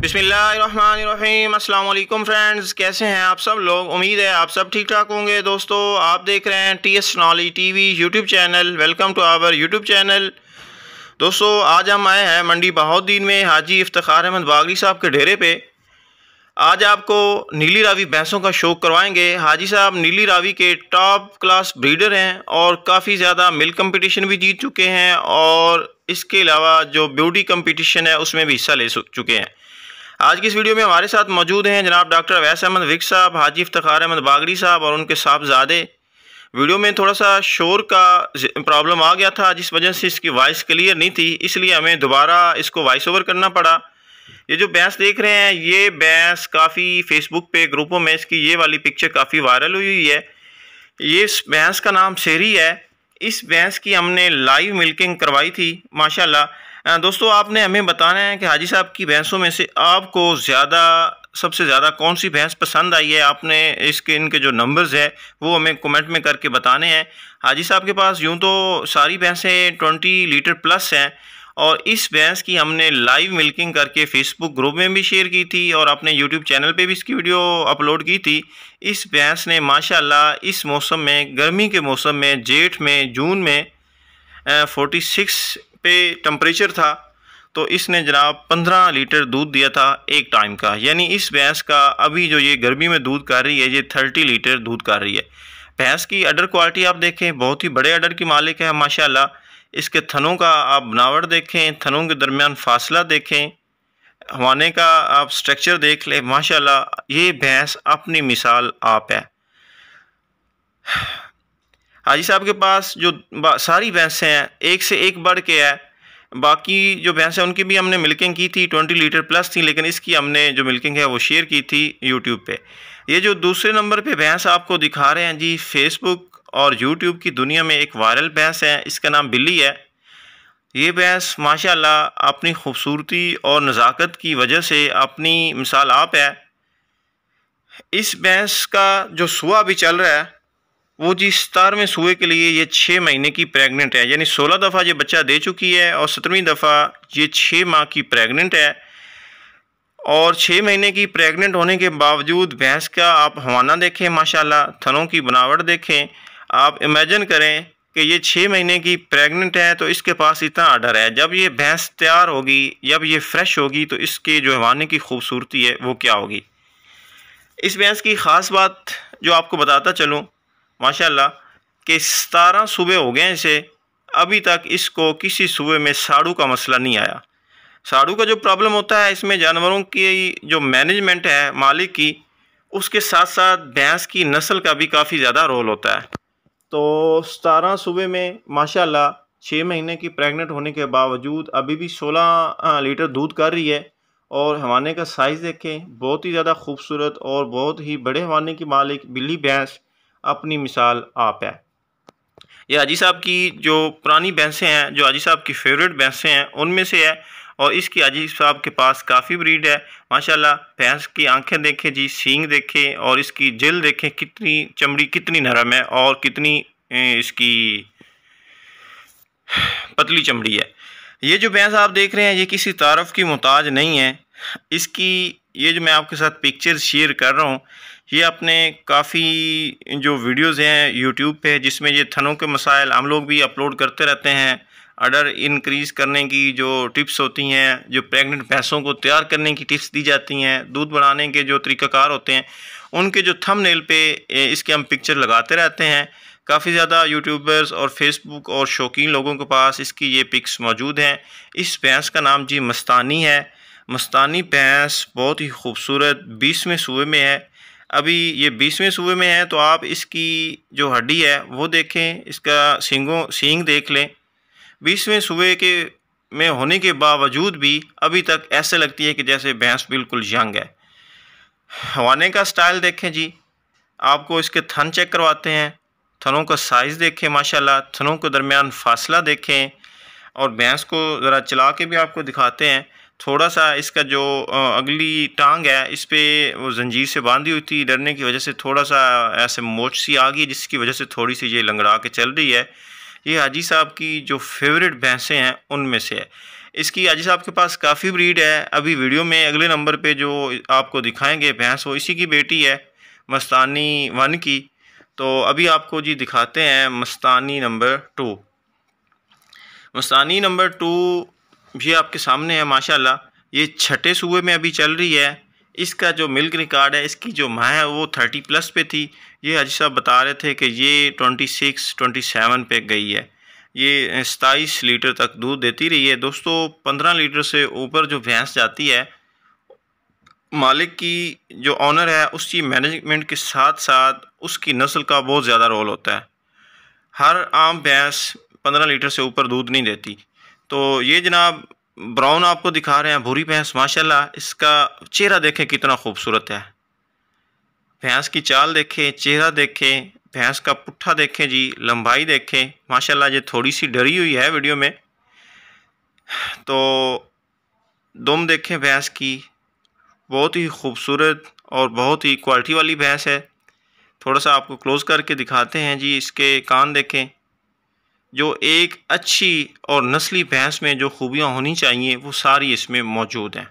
बिसमीम अल्लाम फ्रेंड्स कैसे हैं आप सब लोग उम्मीद है आप सब ठीक ठाक होंगे दोस्तों आप देख रहे हैं टी एस नॉली T V YouTube channel welcome to our YouTube channel दोस्तों आज हम आए हैं मंडी बहाउद्दीन में हाजी इफ्तार अहमद बागरी साहब के डेरे पे आज आपको नीली रावी भैंसों का शौक करवाएंगे हाजी साहब नीली रावी के टॉप क्लास ब्रीडर हैं और काफ़ी ज़्यादा मिल्क कंपटीशन भी जीत चुके हैं और इसके अलावा जो ब्यूटी कंपटीशन है उसमें भी हिस्सा ले चुके हैं आज की इस वीडियो में हमारे साथ मौजूद हैं जनाब डॉक्टर अवैस अहमद विक साहब हाजी इफ्तार अहमद बागड़ी साहब और उनके साहबजादे वीडियो में थोड़ा सा शोर का प्रॉब्लम आ गया था जिस वजह से इसकी वॉइस क्लियर नहीं थी इसलिए हमें दोबारा इसको वॉइस ओवर करना पड़ा ये जो बैंस देख रहे हैं ये बैंस काफ़ी फेसबुक पे ग्रुपों में इसकी ये वाली पिक्चर काफ़ी वायरल हुई हुई है ये इस भैंस का नाम शेरी है इस भैंस की हमने लाइव मिल्किंग करवाई थी माशाल्लाह दोस्तों आपने हमें बताना है कि हाजी साहब की भैंसों में से आपको ज़्यादा सबसे ज़्यादा कौन सी भैंस पसंद आई है आपने इसके इनके जो नंबर्स है वो हमें कमेंट में करके बताने हैं हाजी साहब के पास यूँ तो सारी भैंसें ट्वेंटी लीटर प्लस हैं और इस भैंस की हमने लाइव मिल्किंग करके फेसबुक ग्रुप में भी शेयर की थी और अपने यूट्यूब चैनल पे भी इसकी वीडियो अपलोड की थी इस भैंस ने माशाला इस मौसम में गर्मी के मौसम में जेठ में जून में 46 पे टम्परेचर था तो इसने जनाब 15 लीटर दूध दिया था एक टाइम का यानी इस भैंस का अभी जो ये गर्मी में दूध कर रही है ये 30 लीटर दूध कर रही है भैंस की अडर क्वालिटी आप देखें बहुत ही बड़े अडर की मालिक है माशाल्लाह इसके थनों का आप बनावट देखें थनों के दरमियान फासला देखें हवाने का आप स्ट्रक्चर देख लें माशाला ये भैंस अपनी मिसाल आप है हाजी साहब के पास जो सारी भैंसें हैं एक से एक बढ़ के है बाकी जो भैंस है उनकी भी हमने मिल्किंग की थी ट्वेंटी लीटर प्लस थी लेकिन इसकी हमने जो मिल्किंग है वो शेयर की थी यूट्यूब पे ये जो दूसरे नंबर पे भैंस आपको दिखा रहे हैं जी फेसबुक और यूट्यूब की दुनिया में एक वायरल भैंस है इसका नाम बिल्ली है ये भैंस माशाल्लाह अपनी खूबसूरती और नज़ाकत की वजह से अपनी मिसाल आप है इस भैंस का जो सुआ भी चल रहा है वो जी सतारवें सूए के लिए ये छः महीने की प्रेग्नेंट है यानी सोलह दफ़ा ये बच्चा दे चुकी है और सत्रहवीं दफ़ा ये छः माह की प्रेग्नेंट है और छः महीने की प्रेग्नेंट होने के बावजूद भैंस का आप हवाना देखें माशाल्लाह थनों की बनावट देखें आप इमेजन करें कि ये छः महीने की प्रेग्नेंट है तो इसके पास इतना आर्डर है जब ये भैंस तैयार होगी जब ये फ्रेश होगी तो इसके जो हवाने की खूबसूरती है वो क्या होगी इस भैंस की ख़ास बात जो आपको बताता चलूँ माशाल्लाह कि सतारह सूबे हो गए इसे अभी तक इसको किसी सूबे में साड़ू का मसला नहीं आया साड़ू का जो प्रॉब्लम होता है इसमें जानवरों की जो मैनेजमेंट है मालिक की उसके साथ साथ भैंस की नस्ल का भी काफ़ी ज़्यादा रोल होता है तो सतारह सूबे में माशाला छः महीने की प्रेग्नेंट होने के बावजूद अभी भी सोलह लीटर दूध कर रही है और हवाने का साइज़ देखें बहुत ही ज़्यादा खूबसूरत और बहुत ही बड़े हवाने की मालिक बिल्ली भैंस अपनी मिसाल आप है ये हाजी साहब की जो पुरानी भैंसें हैं जो हाजी साहब की फेवरेट भैंसें हैं उनमें से है और इसकी हाजी साहब के पास काफ़ी ब्रीड है माशाल्लाह भैंस की आंखें देखें जी सींग देखें और इसकी जिल देखें कितनी चमड़ी कितनी नरम है और कितनी इसकी पतली चमड़ी है ये जो भैंस आप देख रहे हैं ये किसी तारफ़ की मोहताज नहीं है इसकी ये जो मैं आपके साथ पिक्चर शेयर कर रहा हूँ ये अपने काफ़ी जो वीडियोस हैं यूट्यूब पे जिसमें ये थनों के मसाइल हम लोग भी अपलोड करते रहते हैं अडर इंक्रीज़ करने की जो टिप्स होती हैं जो प्रेग्नेंट भैंसों को तैयार करने की टिप्स दी जाती हैं दूध बढ़ाने के जो तरीक़ाकार होते हैं उनके जो थम नेल पे इसके हम पिक्चर लगाते रहते हैं काफ़ी ज़्यादा यूट्यूबर्स और फेसबुक और शौकीन लोगों के पास इसकी ये पिक्स मौजूद हैं इस भैंस का नाम जी मस्तानी है मस्तानी भैंस बहुत ही खूबसूरत बीसवें सूबे में है अभी ये बीसवें सूबे में है तो आप इसकी जो हड्डी है वो देखें इसका सींगों सींग देख लें बीसवें सूबे के में होने के बावजूद भी अभी तक ऐसे लगती है कि जैसे भैंस बिल्कुल यंग है हवाने का स्टाइल देखें जी आपको इसके थन चेक करवाते हैं थनों का साइज़ देखें माशाल्लाह थनों के दरमियान फासला देखें और भैंस को ज़रा चला के भी आपको दिखाते हैं थोड़ा सा इसका जो अगली टांग है इस पर वो जंजीर से बांधी हुई थी डरने की वजह से थोड़ा सा ऐसे मोच सी आ गई जिसकी वजह से थोड़ी सी ये लंगड़ा के चल रही है ये हाजी साहब की जो फेवरेट भैंसें हैं उनमें से है इसकी हाजी साहब के पास काफ़ी ब्रीड है अभी वीडियो में अगले नंबर पर जो आपको दिखाएँगे भैंस वो इसी की बेटी है मस्तानी वन की तो अभी आपको जी दिखाते हैं Mastani number two Mastani number two भी आपके सामने है माशाल्लाह ये छठे सूबे में अभी चल रही है इसका जो मिल्क रिकॉर्ड है इसकी जो माह है वो थर्टी प्लस पे थी ये अजी साहब बता रहे थे कि ये ट्वेंटी सिक्स ट्वेंटी सेवन पे गई है ये सताईस लीटर तक दूध देती रही है दोस्तों पंद्रह लीटर से ऊपर जो भैंस जाती है मालिक की जो ऑनर है उसकी मैनेजमेंट के साथ साथ उसकी नस्ल का बहुत ज़्यादा रोल होता है हर आम भैंस पंद्रह लीटर से ऊपर दूध नहीं देती तो ये जनाब ब्राउन आपको दिखा रहे हैं भूरी भैंस माशाल्लाह इसका चेहरा देखें कितना खूबसूरत है भैंस की चाल देखें चेहरा देखें भैंस का पुट्ठा देखें जी लंबाई देखें माशाल्लाह ये थोड़ी सी डरी हुई है वीडियो में तो दम देखें भैंस की बहुत ही खूबसूरत और बहुत ही क्वालिटी वाली भैंस है थोड़ा सा आपको क्लोज़ करके दिखाते हैं जी इसके कान देखें जो एक अच्छी और नस्ली भैंस में जो खूबियाँ होनी चाहिए वो सारी इसमें मौजूद हैं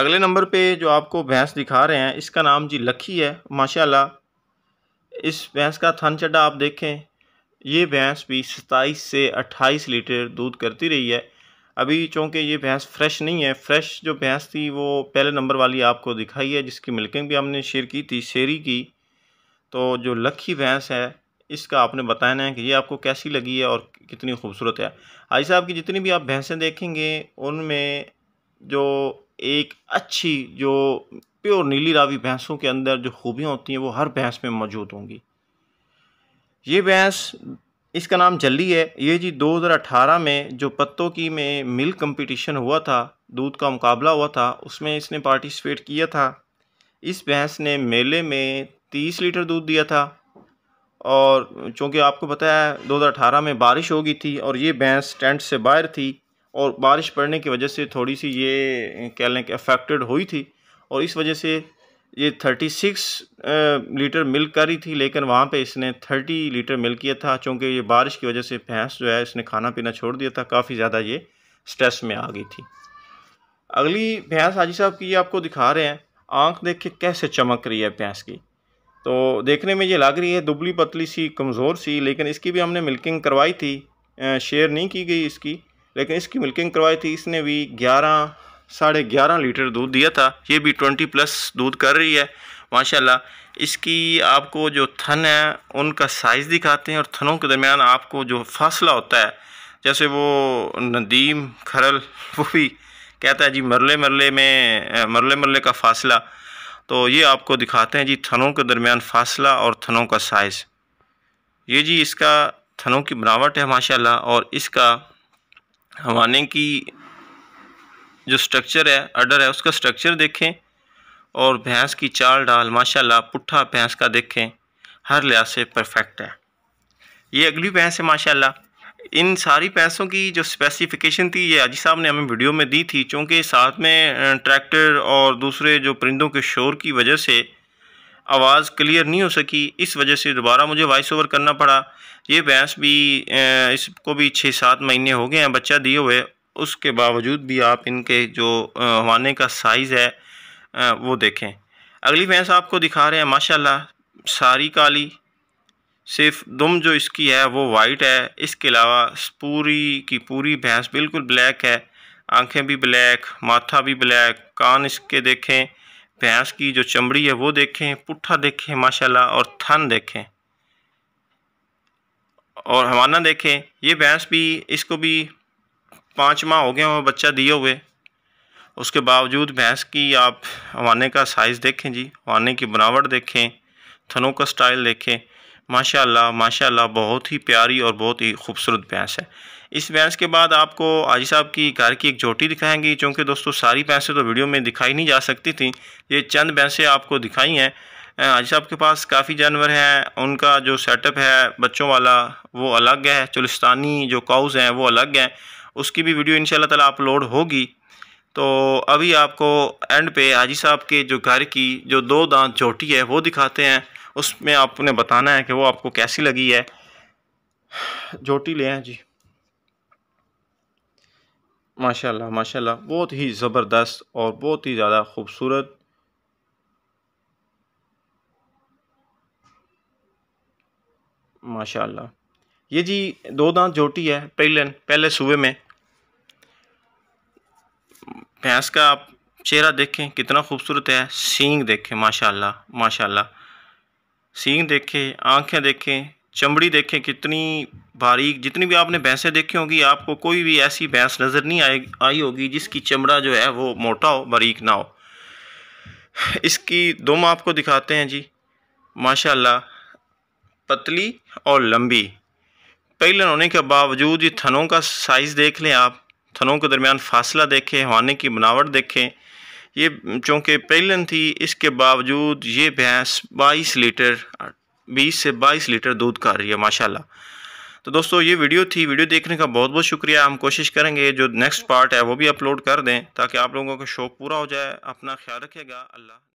अगले नंबर पे जो आपको भैंस दिखा रहे हैं इसका नाम जी लखी है माशाल्लाह इस भैंस का थन चड्डा आप देखें ये भैंस भी सताईस से अट्ठाईस लीटर दूध करती रही है अभी चूँकि ये भैंस फ्रेश नहीं है फ्रेश जो भैंस थी वो पहले नंबर वाली आपको दिखाई है जिसकी मिल्किंग भी हमने शेयर की थी शेरी की तो जो लखी भैंस है इसका आपने बताना है कि ये आपको कैसी लगी है और कितनी खूबसूरत है आई साहब की जितनी भी आप भैंसें देखेंगे उनमें जो एक अच्छी जो प्योर नीली रावी भैंसों के अंदर जो खूबियाँ होती हैं वो हर भैंस में मौजूद होंगी ये भैंस इसका नाम जल्ली है ये जी 2018 में जो पत्तों की में मिल्क कंपटीशन हुआ था दूध का मुकाबला हुआ था उसमें इसने पार्टिसिपेट किया था इस भैंस ने मेले में 30 लीटर दूध दिया था और चूँकि आपको पता है अठारह में बारिश हो गई थी और ये भैंस टेंट से बाहर थी और बारिश पड़ने की वजह से थोड़ी सी ये कह लें कि अफेक्टेड हुई थी और इस वजह से ये 36 लीटर मिल्क कर रही थी लेकिन वहाँ पे इसने 30 लीटर मिल्क किया था चूँकि ये बारिश की वजह से भैंस जो है इसने खाना पीना छोड़ दिया था काफ़ी ज़्यादा ये स्ट्रेस में आ गई थी अगली भैंस हाजी साहब की ये आपको दिखा रहे हैं आँख देख के कैसे चमक रही है भैंस की तो देखने में ये लग रही है दुबली पतली सी कमज़ोर सी लेकिन इसकी भी हमने मिल्किंग करवाई थी शेयर नहीं की गई इसकी लेकिन इसकी मिल्किंग करवाई थी इसने भी ग्यारह साढ़े ग्यारह लीटर दूध दिया था ये भी ट्वेंटी प्लस दूध कर रही है माशाल्लाह इसकी आपको जो थन है उनका साइज़ दिखाते हैं और थनों के दरमियान आपको जो फासला होता है जैसे वो नदीम खरल वो भी कहता है जी मरले मरले में मरले मरले का फासला तो ये आपको दिखाते हैं जी थनों के दरमियान फासला और थनों का साइज़ ये जी इसका थनों की बनावट है माशाल्लाह और इसका हवाने की जो स्ट्रक्चर है अडर है उसका स्ट्रक्चर देखें और भैंस की चाल डाल माशाल्लाह पुट्ठा भैंस का देखें हर लिहाज से परफेक्ट है ये अगली भैंस है माशाल्लाह इन सारी पैसों की जो स्पेसिफिकेशन थी ये अजी साहब ने हमें वीडियो में दी थी चूँकि साथ में ट्रैक्टर और दूसरे जो परिंदों के शोर की वजह से आवाज़ क्लियर नहीं हो सकी इस वजह से दोबारा मुझे वॉइस ओवर करना पड़ा ये भैंस भी इसको भी छः सात महीने हो गए हैं बच्चा दिए हुए उसके बावजूद भी आप इनके जो हवाने का साइज़ है वो देखें अगली भैंस आपको दिखा रहे हैं माशाल्लाह सारी काली सिर्फ दुम जो इसकी है वो वाइट है इसके अलावा पूरी की पूरी भैंस बिल्कुल ब्लैक है आंखें भी ब्लैक माथा भी ब्लैक कान इसके देखें भैंस की जो चमड़ी है वो देखें पुट्ठा देखें माशाल्लाह और थन देखें और हवाना देखें ये भैंस भी इसको भी पाँच माह हो गए और बच्चा दिए हुए उसके बावजूद भैंस की आप हवाने का साइज़ देखें जी हवाने की बनावट देखें थनों का स्टाइल देखें माशाल्लाह माशाल्लाह बहुत ही प्यारी और बहुत ही खूबसूरत भैंस है इस भैंस के बाद आपको आजी साहब की घर की एक जोटी दिखाएंगी क्योंकि दोस्तों सारी भैंसें तो वीडियो में दिखाई नहीं जा सकती थी ये चंद भैंसें आपको दिखाई हैं आजी साहब के पास काफ़ी जानवर हैं उनका जो सेटअप है बच्चों वाला वो अलग है चुलिस्तानी जो काउज़ हैं वो अलग हैं उसकी भी वीडियो इन तला अपलोड होगी तो अभी आपको एंड पे हाजी साहब के जो घर की जो दो दांत जोटी है वो दिखाते हैं उसमें आपने बताना है कि वो आपको कैसी लगी है जोटी ले हैं जी माशाल्लाह माशाल्लाह बहुत ही ज़बरदस्त और बहुत ही ज़्यादा खूबसूरत माशाल्लाह ये जी दो दांत जोटी है पहले पहले सुबह में भैंस का आप चेहरा देखें कितना खूबसूरत है सींग देखें माशाल्लाह माशाल्लाह सींग देखें आँखें देखें चमड़ी देखें कितनी बारीक जितनी भी आपने भैंसें देखी होंगी आपको कोई भी ऐसी भैंस नज़र नहीं आए आई होगी जिसकी चमड़ा जो है वो मोटा हो बारीक ना हो इसकी दुम आपको दिखाते हैं जी माशाल्लाह पतली और लंबी पेलन होने के बावजूद ये थनों का साइज़ देख लें आप थनों के दरमियान फासला देखें हवाने की बनावट देखें ये चूँकि पेलन थी इसके बावजूद ये भैंस 22 लीटर 20 से 22 लीटर दूध का रही है माशाल्लाह तो दोस्तों ये वीडियो थी वीडियो देखने का बहुत बहुत शुक्रिया हम कोशिश करेंगे जो नेक्स्ट पार्ट है वो भी अपलोड कर दें ताकि आप लोगों का शौक़ पूरा हो जाए अपना ख्याल रखेगा अल्लाह